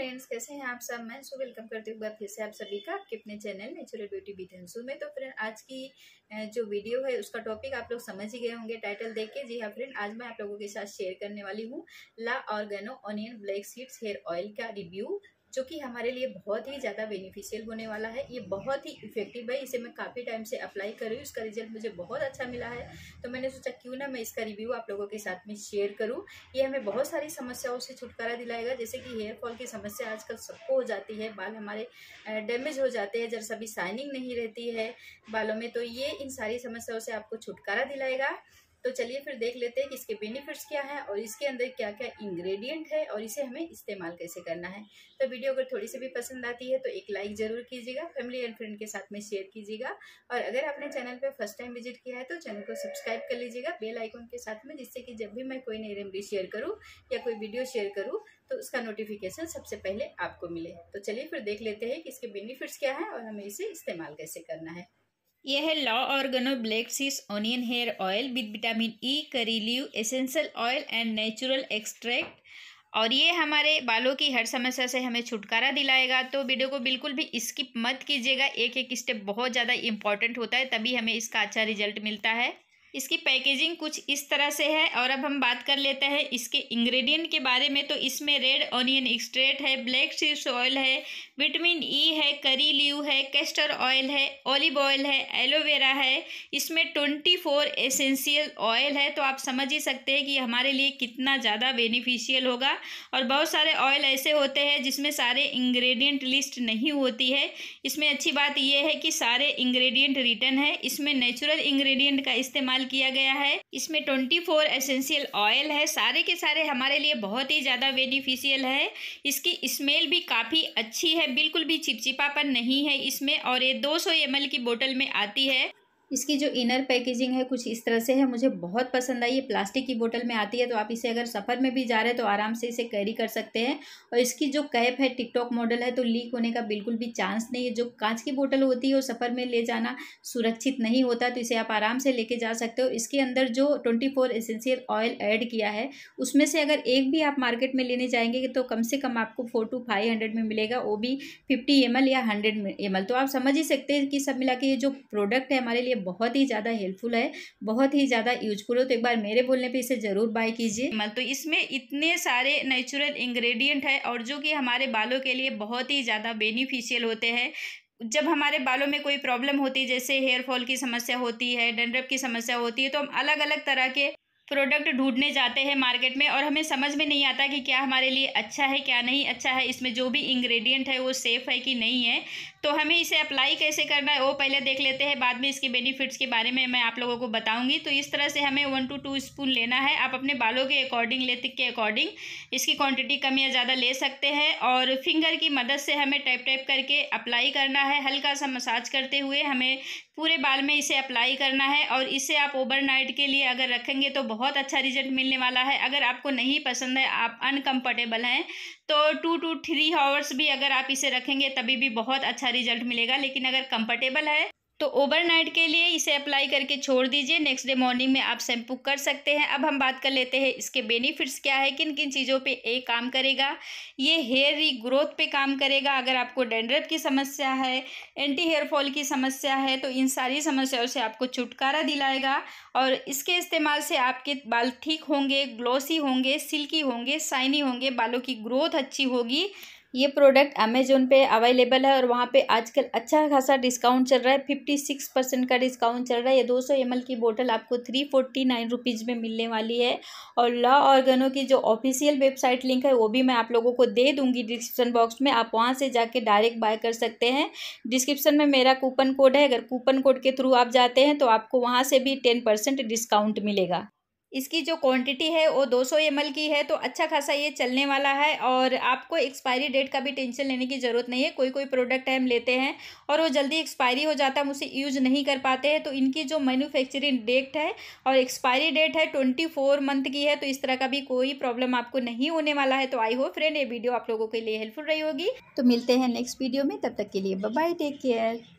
friends कैसे हैं आप सब मैं सो वेलकम करती हूँ फिर से आप सभी का आपके अपने channel natural beauty with Hansu में तो फ्रेंड आज की जो वीडियो है उसका टॉपिक आप लोग समझ ही गए होंगे टाइटल देख के जी हाँ फ्रेंड आज मैं आप लोगों के साथ शेयर करने वाली हूँ La Organo onion black seeds hair oil का रिव्यू जो कि हमारे लिए बहुत ही ज़्यादा बेनिफिशियल होने वाला है ये बहुत ही इफेक्टिव है इसे मैं काफ़ी टाइम से अप्लाई कर रही हूँ इसका रिजल्ट मुझे बहुत अच्छा मिला है तो मैंने सोचा क्यों ना मैं इसका रिव्यू आप लोगों के साथ में शेयर करूँ ये हमें बहुत सारी समस्याओं से छुटकारा दिलाएगा जैसे कि हेयर फॉल की समस्या आजकल सबको हो जाती है बाल हमारे डैमेज हो जाते हैं जरा सभी शाइनिंग नहीं रहती है बालों में तो ये इन सारी समस्याओं से आपको छुटकारा दिलाएगा तो चलिए फिर देख लेते हैं कि इसके बेनिफिट्स क्या हैं और इसके अंदर क्या क्या इंग्रेडिएंट है और इसे हमें इस्तेमाल कैसे करना है तो वीडियो अगर थोड़ी सी भी पसंद आती है तो एक लाइक ज़रूर कीजिएगा फैमिली एंड फ्रेंड के साथ में शेयर कीजिएगा और अगर आपने चैनल पर फर्स्ट टाइम विजिट किया है तो चैनल को सब्सक्राइब कर लीजिएगा बेल आइकॉन के साथ में जिससे कि जब भी मैं कोई नई रेमडी शेयर करूँ या कोई वीडियो शेयर करूँ तो उसका नोटिफिकेशन सबसे पहले आपको मिले तो चलिए फिर देख लेते हैं कि इसके बेनिफिट्स क्या है और हमें इसे इस्तेमाल कैसे करना है यह है लॉ ऑर्गनो ब्लैक सीस onion hair oil with vitamin E curry leaf essential oil and natural extract और ये हमारे बालों की हर समस्या से हमें छुटकारा दिलाएगा तो वीडियो को बिल्कुल भी स्किप मत कीजिएगा एक एक स्टेप बहुत ज़्यादा इंपॉर्टेंट होता है तभी हमें इसका अच्छा रिजल्ट मिलता है इसकी पैकेजिंग कुछ इस तरह से है और अब हम बात कर लेते हैं इसके इंग्रेडिएंट के बारे में तो इसमें रेड ऑनियन एक्सट्रेट है ब्लैक सीड्स ऑयल है विटामिन ई e है करी लीव है कैस्टर ऑयल है ऑलिव ऑयल है एलोवेरा है इसमें ट्वेंटी फोर एसेंशियल ऑयल है तो आप समझ ही सकते हैं कि हमारे लिए कितना ज़्यादा बेनिफिशियल होगा और बहुत सारे ऑयल ऐसे होते हैं जिसमें सारे इंग्रेडिएंट लिस्ट नहीं होती है इसमें अच्छी बात यह है कि सारे इंग्रेडिएंट रिटर्न है इसमें नेचुरल इंग्रेडिएंट का इस्तेमाल इस्तेमाल किया गया है इसमें ट्वेंटी फोर एसेंशियल ऑयल है सारे के सारे हमारे लिए बहुत ही ज़्यादा बेनिफिशियल है इसकी स्मेल भी काफ़ी अच्छी है बिल्कुल भी चिपचिपापन नहीं है इसमें और ये दो सौ की बोतल में आती है इसकी जो इनर पैकेजिंग है कुछ इस तरह से है मुझे बहुत पसंद आई ये प्लास्टिक की बोतल में आती है तो आप इसे अगर सफ़र में भी जा रहे हैं तो आराम से इसे कैरी कर सकते हैं और इसकी जो कैप है टिकटॉक मॉडल है तो लीक होने का बिल्कुल भी चांस नहीं है जो कांच की बोतल होती है वो सफ़र में ले जाना सुरक्षित नहीं होता तो इसे आप आराम से लेके जा सकते हो इसके अंदर जो twenty four essential oil add किया है उसमें से अगर एक भी आप मार्केट में लेने जाएंगे तो कम से कम आपको फोर टू फाइव हंड्रेड में मिलेगा वो भी फिफ्टी एम या हंड्रेड एम तो आप समझ ही सकते हैं कि सब मिला के ये जो प्रोडक्ट है हमारे लिए बहुत ही ज़्यादा हेल्पफुल है बहुत ही ज़्यादा यूजफुल हो तो एक बार मेरे बोलने पर इसे ज़रूर बाय कीजिए तो इसमें इतने सारे नेचुरल इंग्रेडिएंट है और जो कि हमारे बालों के लिए बहुत ही ज़्यादा बेनिफिशियल होते हैं जब हमारे बालों में कोई प्रॉब्लम होती है जैसे हेयर फॉल की समस्या होती है डेंड्रप की समस्या होती है तो हम अलग अलग तरह के प्रोडक्ट ढूंढने जाते हैं मार्केट में और हमें समझ में नहीं आता कि क्या हमारे लिए अच्छा है क्या नहीं अच्छा है इसमें जो भी इंग्रेडिएंट है वो सेफ़ है कि नहीं है तो हमें इसे अप्लाई कैसे करना है वो पहले देख लेते हैं बाद में इसके बेनिफिट्स के बारे में मैं आप लोगों को बताऊंगी तो इस तरह से हमें वन टू टू स्पून लेना है आप अपने बालों के अकॉर्डिंग लेते के अकॉर्डिंग इसकी क्वान्टिटी कम या ज़्यादा ले सकते हैं और फिंगर की मदद से हमें टैप टैप करके अप्लाई करना है हल्का सा मसाज करते हुए हमें पूरे बाल में इसे अप्लाई करना है और इसे आप ओवर के लिए अगर रखेंगे तो बहुत बहुत अच्छा रिजल्ट मिलने वाला है अगर आपको नहीं पसंद है आप अनकम्फर्टेबल हैं तो टू टू थ्री आवर्स भी अगर आप इसे रखेंगे तभी भी बहुत अच्छा रिजल्ट मिलेगा लेकिन अगर कंफर्टेबल है तो ओवरनाइट के लिए इसे अप्लाई करके छोड़ दीजिए नेक्स्ट डे मॉर्निंग में आप शैम्पू कर सकते हैं अब हम बात कर लेते हैं इसके बेनिफिट्स क्या है किन किन चीज़ों पे ये काम करेगा ये हेयर रीग्रोथ पे काम करेगा अगर आपको डेंड्रफ की समस्या है एंटी हेयर फॉल की समस्या है तो इन सारी समस्याओं से आपको छुटकारा दिलाएगा और इसके इस्तेमाल से आपके बाल ठीक होंगे ग्लोसी होंगे सिल्की होंगे शाइनी होंगे बालों की ग्रोथ अच्छी होगी ये प्रोडक्ट अमेजोन पे अवेलेबल है और वहाँ पे आजकल अच्छा खासा डिस्काउंट चल रहा है फिफ्टी सिक्स परसेंट का डिस्काउंट चल रहा है ये दो सौ एम की बोतल आपको थ्री फोर्टी नाइन रुपीज़ में मिलने वाली है और लॉ ऑर्गनो की जो ऑफिशियल वेबसाइट लिंक है वो भी मैं आप लोगों को दे दूँगी डिस्क्रिप्शन बॉक्स में आप वहाँ से जाके डायरेक्ट बाय कर सकते हैं डिस्क्रिप्शन में मेरा कूपन कोड है अगर कूपन कोड के थ्रू आप जाते हैं तो आपको वहाँ से भी टेन डिस्काउंट मिलेगा इसकी जो क्वांटिटी है वो 200 सौ की है तो अच्छा खासा ये चलने वाला है और आपको एक्सपायरी डेट का भी टेंशन लेने की ज़रूरत नहीं है कोई कोई प्रोडक्ट हम लेते हैं और वो जल्दी एक्सपायरी हो जाता है हम उसे यूज नहीं कर पाते हैं तो इनकी जो मैन्युफैक्चरिंग डेट है और एक्सपायरी डेट है ट्वेंटी फोर मंथ की है तो इस तरह का भी कोई प्रॉब्लम आपको नहीं होने वाला है तो आई होप फ्रेंड ये वीडियो आप लोगों के लिए हेल्पफुल रही होगी तो मिलते हैं नेक्स्ट वीडियो में तब तक के लिए बाय टेक केयर